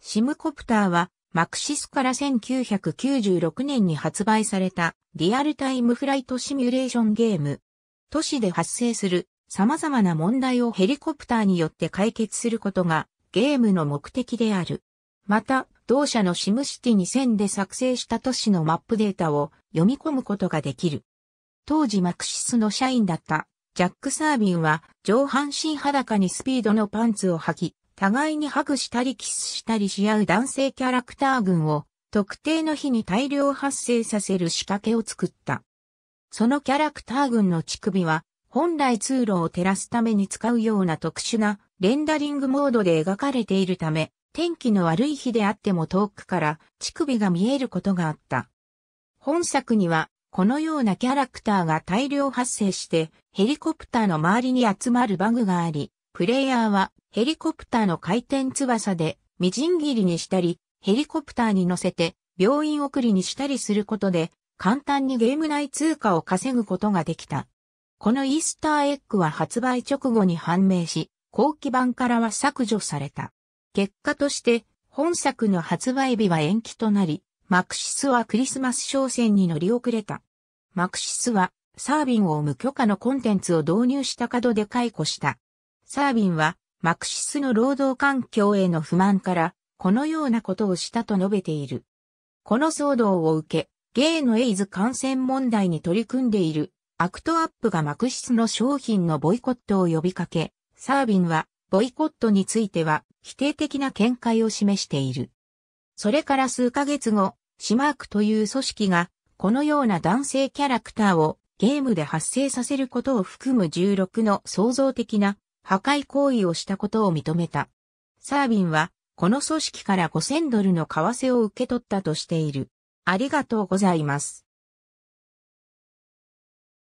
シムコプターは、マクシスから1996年に発売されたリアルタイムフライトシミュレーションゲーム。都市で発生する様々な問題をヘリコプターによって解決することがゲームの目的である。また、同社のシムシティ2000で作成した都市のマップデータを読み込むことができる。当時マクシスの社員だったジャック・サービンは上半身裸にスピードのパンツを履き、互いにハグしたりキスしたりし合う男性キャラクター群を特定の日に大量発生させる仕掛けを作った。そのキャラクター群の乳首は本来通路を照らすために使うような特殊なレンダリングモードで描かれているため、天気の悪い日であっても遠くから乳首が見えることがあった。本作にはこのようなキャラクターが大量発生してヘリコプターの周りに集まるバグがあり、プレイヤーはヘリコプターの回転翼でみじん切りにしたり、ヘリコプターに乗せて病院送りにしたりすることで簡単にゲーム内通貨を稼ぐことができた。このイースターエッグは発売直後に判明し、後期版からは削除された。結果として本作の発売日は延期となり、マクシスはクリスマス商戦に乗り遅れた。マクシスはサービンを無許可のコンテンツを導入した角で解雇した。サービンは、マクシスの労働環境への不満から、このようなことをしたと述べている。この騒動を受け、ゲイのエイズ感染問題に取り組んでいる、アクトアップがマクシスの商品のボイコットを呼びかけ、サービンは、ボイコットについては、否定的な見解を示している。それから数ヶ月後、シマークという組織が、このような男性キャラクターをゲームで発生させることを含む16の創造的な破壊行為をしたことを認めた。サービンは、この組織から5000ドルの為替を受け取ったとしている。ありがとうございます。